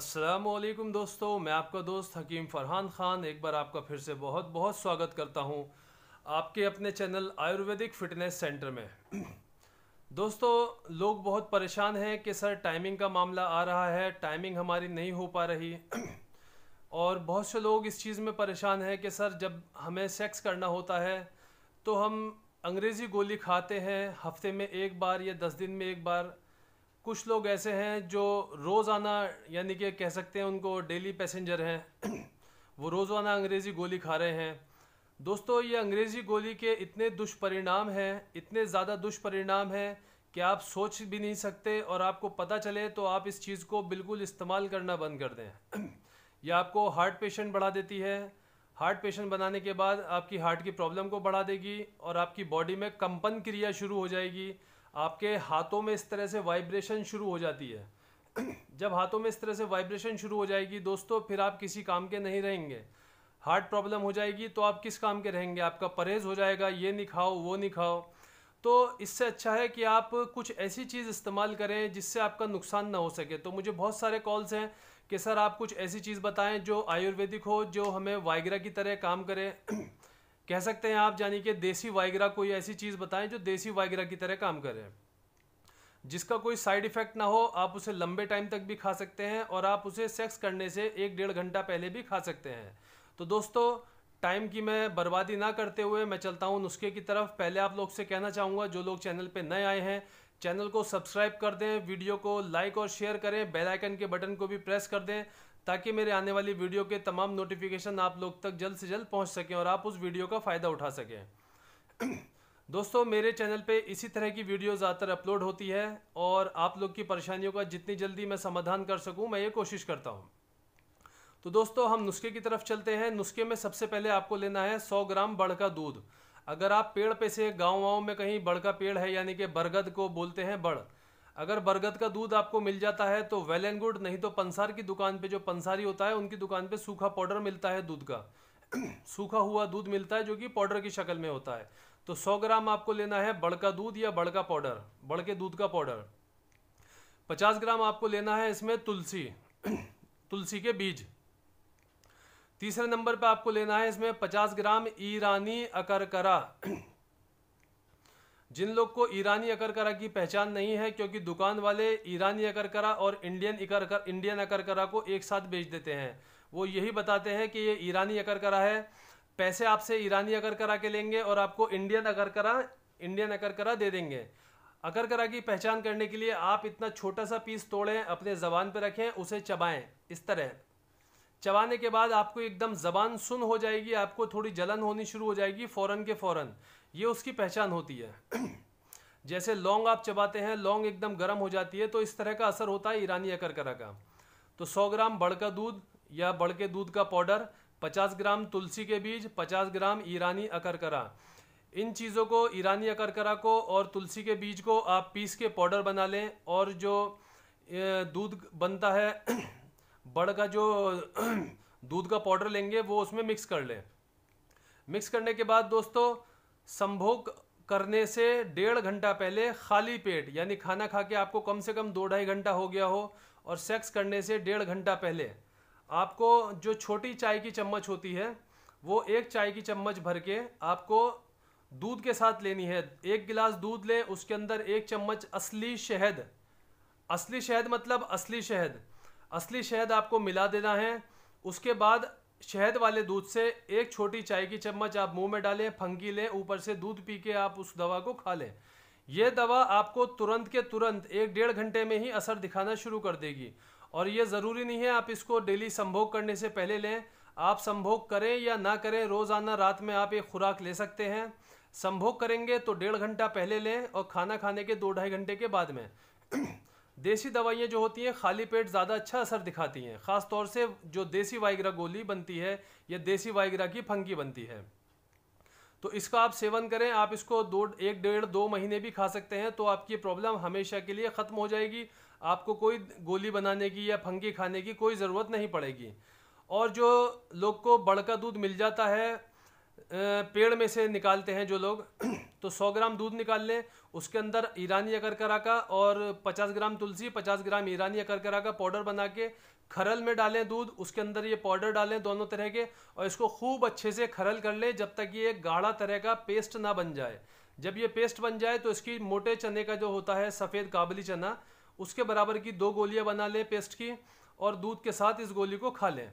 असलकम दोस्तों मैं आपका दोस्त हकीम फरहान ख़ान एक बार आपका फिर से बहुत बहुत स्वागत करता हूं आपके अपने चैनल आयुर्वेदिक फिटनेस सेंटर में दोस्तों लोग बहुत परेशान हैं कि सर टाइमिंग का मामला आ रहा है टाइमिंग हमारी नहीं हो पा रही और बहुत से लोग इस चीज़ में परेशान हैं कि सर जब हमें सेक्स करना होता है तो हम अंग्रेज़ी गोली खाते हैं हफ्ते में एक बार या दस दिन में एक बार कुछ लोग ऐसे हैं जो रोज़ाना यानी कि कह सकते हैं उनको डेली पैसेंजर हैं वो रोज़ाना अंग्रेज़ी गोली खा रहे हैं दोस्तों ये अंग्रेज़ी गोली के इतने दुष्परिणाम हैं इतने ज़्यादा दुष्परिणाम हैं कि आप सोच भी नहीं सकते और आपको पता चले तो आप इस चीज़ को बिल्कुल इस्तेमाल करना बंद कर दें यह आपको हार्ट पेशेंट बढ़ा देती है हार्ट पेशेंट बनाने के बाद आपकी हार्ट की प्रॉब्लम को बढ़ा देगी और आपकी बॉडी में कंपन क्रिया शुरू हो जाएगी आपके हाथों में इस तरह से वाइब्रेशन शुरू हो जाती है जब हाथों में इस तरह से वाइब्रेशन शुरू हो जाएगी दोस्तों फिर आप किसी काम के नहीं रहेंगे हार्ट प्रॉब्लम हो जाएगी तो आप किस काम के रहेंगे आपका परहेज हो जाएगा ये नहीं खाओ वो नहीं खाओ तो इससे अच्छा है कि आप कुछ ऐसी चीज़ इस्तेमाल करें जिससे आपका नुकसान ना हो सके तो मुझे बहुत सारे कॉल्स हैं कि सर आप कुछ ऐसी चीज़ बताएं जो आयुर्वेदिक हो जो हमें वाइग्रा की तरह काम करें कह सकते हैं आप यानी कि देसी वाइग्रा कोई ऐसी चीज़ बताएं जो देसी वाइग्रा की तरह काम करे जिसका कोई साइड इफ़ेक्ट ना हो आप उसे लंबे टाइम तक भी खा सकते हैं और आप उसे सेक्स करने से एक डेढ़ घंटा पहले भी खा सकते हैं तो दोस्तों टाइम की मैं बर्बादी ना करते हुए मैं चलता हूँ नुस्खे की तरफ पहले आप लोग से कहना चाहूँगा जो लोग चैनल पर नए आए हैं चैनल को सब्सक्राइब कर दें वीडियो को लाइक और शेयर करें बेल आइकन के बटन को भी प्रेस कर दें ताकि मेरे आने वाली वीडियो के तमाम नोटिफिकेशन आप लोग तक जल्द से जल्द पहुंच सकें और आप उस वीडियो का फ़ायदा उठा सकें दोस्तों मेरे चैनल पे इसी तरह की वीडियो ज़्यादातर अपलोड होती है और आप लोग की परेशानियों का जितनी जल्दी मैं समाधान कर सकूँ मैं ये कोशिश करता हूँ तो दोस्तों हम नुस्खे की तरफ चलते हैं नुस्खे में सबसे पहले आपको लेना है सौ ग्राम बड़ का दूध अगर आप पेड़ पे से गाँव वाँव में कहीं बड़ का पेड़ है यानी कि बरगद को बोलते हैं बड़ अगर बरगद का दूध आपको मिल जाता है तो वेल एंड गुड नहीं तो पंसार की दुकान पे जो पंसारी होता है उनकी दुकान पे सूखा पाउडर मिलता है दूध का सूखा हुआ दूध मिलता है जो कि पाउडर की शक्ल में होता है तो 100 ग्राम आपको लेना है बड़का दूध या बड़का पाउडर बड़के दूध का पाउडर 50 ग्राम आपको लेना है इसमें तुलसी तुलसी के बीज तीसरे नंबर पे आपको लेना है इसमें 50 ग्राम ईरानी अकरकरा जिन लोग को ईरानी अकरकरा की पहचान नहीं है क्योंकि दुकान वाले ईरानी अकरकरा और इंडियन इकर इंडियन अकरकरा को एक साथ बेच देते हैं वो यही बताते हैं कि ये ईरानी अकरकरा है पैसे आपसे ईरानी अकरकरा के लेंगे और आपको इंडियन अकरकरा इंडियन अकरकरा दे देंगे अकरकरा की पहचान करने के लिए आप इतना छोटा सा पीस तोड़ें अपने ज़बान पर रखें उसे चबाएं इस तरह चबाने के बाद आपको एकदम ज़बान सुन हो जाएगी आपको थोड़ी जलन होनी शुरू हो जाएगी फ़ौरन के फ़ौरन ये उसकी पहचान होती है जैसे लौंग आप चबाते हैं लौंग एकदम गर्म हो जाती है तो इस तरह का असर होता है ईरानी अकरकरा का तो 100 ग्राम बड़ का दूध या बड़ के दूध का पाउडर 50 ग्राम तुलसी के बीज 50 ग्राम ईरानी अकरकरा इन चीज़ों को ईरानी अकरकरा को और तुलसी के बीज को आप पीस के पाउडर बना लें और जो दूध बनता है बड़ का जो दूध का पाउडर लेंगे वो उसमें मिक्स कर लें मिक्स करने के बाद दोस्तों संभोग करने से डेढ़ घंटा पहले खाली पेट यानी खाना खा के आपको कम से कम दो ढाई घंटा हो गया हो और सेक्स करने से डेढ़ घंटा पहले आपको जो छोटी चाय की चम्मच होती है वो एक चाय की चम्मच भर के आपको दूध के साथ लेनी है एक गिलास दूध लें उसके अंदर एक चम्मच असली शहद असली शहद मतलब असली शहद असली शहद आपको मिला देना है उसके बाद शहद वाले दूध से एक छोटी चाय की चम्मच आप मुंह में डालें फंगी लें ऊपर से दूध पी के आप उस दवा को खा लें यह दवा आपको तुरंत के तुरंत एक डेढ़ घंटे में ही असर दिखाना शुरू कर देगी और ये ज़रूरी नहीं है आप इसको डेली संभोग करने से पहले लें आप संभोग करें या ना करें रोज़ाना रात में आप एक खुराक ले सकते हैं संभोग करेंगे तो डेढ़ घंटा पहले लें और खाना खाने के दो ढाई घंटे के बाद में देसी दवाइयाँ जो होती हैं खाली पेट ज़्यादा अच्छा असर दिखाती हैं ख़ासतौर से जो देसी वाइग्रा गोली बनती है या देसी वाइग्रा की फंकी बनती है तो इसका आप सेवन करें आप इसको दो एक डेढ़ दो महीने भी खा सकते हैं तो आपकी प्रॉब्लम हमेशा के लिए ख़त्म हो जाएगी आपको कोई गोली बनाने की या फंकी खाने की कोई ज़रूरत नहीं पड़ेगी और जो लोग को बड़का दूध मिल जाता है पेड़ में से निकालते हैं जो लोग तो 100 ग्राम दूध निकाल लें उसके अंदर ईरानी अकरकरा का और 50 ग्राम तुलसी 50 ग्राम ईरानी अकरकरा का पाउडर बना के खरल में डालें दूध उसके अंदर ये पाउडर डालें दोनों तरह के और इसको खूब अच्छे से खरल कर लें जब तक ये गाढ़ा तरह का पेस्ट ना बन जाए जब ये पेस्ट बन जाए तो इसकी मोटे चने का जो होता है सफ़ेद काबली चना उसके बराबर की दो गोलियाँ बना लें पेस्ट की और दूध के साथ इस गोली को खा लें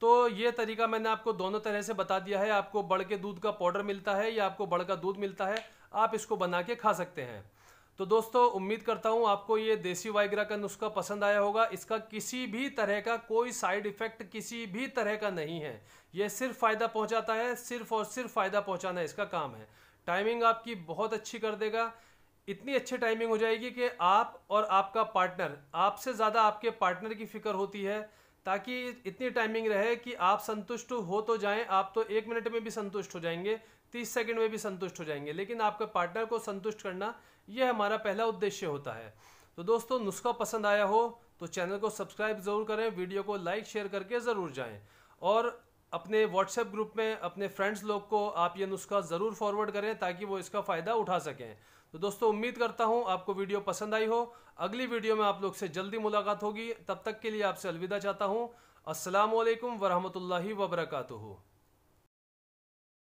तो ये तरीका मैंने आपको दोनों तरह से बता दिया है आपको बड़ के दूध का पाउडर मिलता है या आपको बड़ का दूध मिलता है आप इसको बना के खा सकते हैं तो दोस्तों उम्मीद करता हूँ आपको ये देसी वाइग्रा का नुस्खा पसंद आया होगा इसका किसी भी तरह का कोई साइड इफेक्ट किसी भी तरह का नहीं है ये सिर्फ फ़ायदा पहुँचाता है सिर्फ और सिर्फ फ़ायदा पहुँचाना इसका काम है टाइमिंग आपकी बहुत अच्छी कर देगा इतनी अच्छी टाइमिंग हो जाएगी कि आप और आपका पार्टनर आपसे ज़्यादा आपके पार्टनर की फ़िक्र होती है ताकि इतनी टाइमिंग रहे कि आप संतुष्ट हो तो जाएं आप तो एक मिनट में भी संतुष्ट हो जाएंगे तीस सेकंड में भी संतुष्ट हो जाएंगे लेकिन आपके पार्टनर को संतुष्ट करना यह हमारा पहला उद्देश्य होता है तो दोस्तों नुस्खा पसंद आया हो तो चैनल को सब्सक्राइब ज़रूर करें वीडियो को लाइक शेयर करके ज़रूर जाएँ और अपने व्हाट्सएप ग्रुप में अपने फ्रेंड्स लोग को आप ये नुस्खा ज़रूर फॉरवर्ड करें ताकि वो इसका फ़ायदा उठा सकें तो दोस्तों उम्मीद करता हूँ आपको वीडियो पसंद आई हो अगली वीडियो में आप लोग से जल्दी मुलाकात होगी तब तक के लिए आपसे अलविदा चाहता हूँ असलकम वरहमल वबरकू